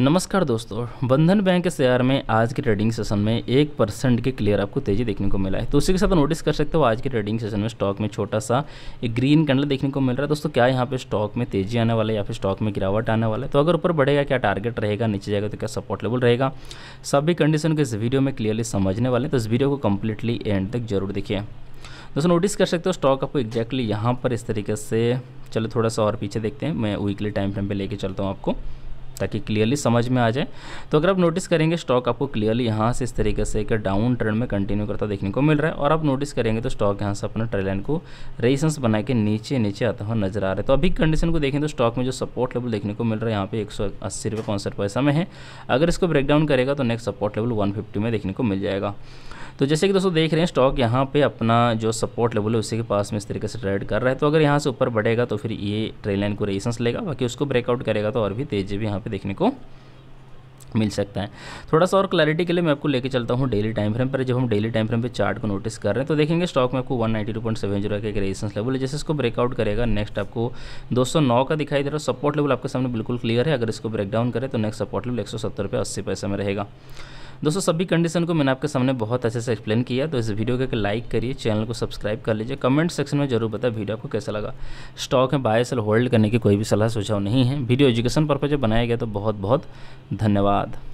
नमस्कार दोस्तों बंधन बैंक के शेयर में आज के ट्रेडिंग सेशन में एक परसेंट के क्लियर आपको तेज़ी देखने को मिला है तो उसी के साथ नोटिस कर सकते हो आज के ट्रेडिंग सेशन में स्टॉक में छोटा सा एक ग्रीन कैंडल देखने को मिल रहा है दोस्तों क्या यहाँ पे स्टॉक में तेज़ी आने वाला है या फिर स्टॉक में गिरावट आने वाला है तो अगर ऊपर बढ़ेगा क्या टारगेट रहेगा नीचे जाएगा तो क्या सपोर्ट लेवल रहेगा सभी कंडीशन को इस वीडियो में क्लियरली समझने वाले हैं तो इस वीडियो को कम्प्लीटली एंड तक जरूर देखिए दोस्तों नोटिस कर सकते हो स्टॉक आपको एक्जैक्टली यहाँ पर इस तरीके से चलो थोड़ा सा और पीछे देखते हैं मैं वीकली टाइम फ्रेम पर लेके चलता हूँ आपको ताकि क्लियरली समझ में आ जाए तो अगर आप नोटिस करेंगे स्टॉक आपको क्लियरली यहाँ से इस तरीके से एक डाउन ट्रेंड में कंटिन्यू करता देखने को मिल रहा है और आप नोटिस करेंगे तो स्टॉक यहाँ से अपना ट्रेलाइन को रेजिस्टेंस बना के नीचे नीचे आता हुआ नजर आ रहा है तो अभी कंडीशन को देखें तो स्टॉक में जो सपोर्ट लेवल देखने को मिल रहा है यहाँ पे एक सौ अस्सी रुपये पैसा में है अगर इसको ब्रेकडाउन करेगा तो next support level one fifty में देखने को मिल जाएगा तो जैसे कि दोस्तों देख रहे हैं स्टॉक यहाँ पे अपना जो सपोर्ट लेवल है उसी के पास में इस तरीके से ट्रेड कर रहा है तो अगर यहाँ से ऊपर बढ़ेगा तो फिर ये ट्रेन लाइन को रेजिस्टेंस लेगा बाकी उसको ब्रेकआउट करेगा तो और भी तेजी भी यहाँ पे देखने को मिल सकता है थोड़ा सा और क्लैरिटी के लिए मैं आपको लेके चलता हूँ डेली टाइम फ्रेम पर जब हम डेली टाइम फ्रेम पे चार्ट को नोटिस कर रहे हैं तो देखेंगे स्टॉक में आपको 192.70 का एक रेजिस्टेंस लेवल है जैसे इसको ब्रेकआउट करेगा नेक्स्ट आपको 209 का दिखाई दे रहा है सपोर्ट लेवल आपके सामने बिल्कुल क्लियर है अगर इसको ब्रेकडाउन करें तो नेक्स्ट सपोर्ट लेवल एक सौ रुपये अस्सी पैसे में रहेगा दोस्तों सभी कंडीशन को मैंने आपके सामने बहुत अच्छे से एक्सप्लेन किया तो इस वीडियो को लाइक करिए चैनल को सब्सक्राइब कर लीजिए कमेंट सेक्शन में जरूर बताए वीडियो आपको कैसा लगा स्टॉक में बाय सेल होल्ड करने की कोई भी सलाह सुझाव नहीं है वीडियो एजुकेशन पर्पज बनाया गया तो बहुत बहुत धन्यवाद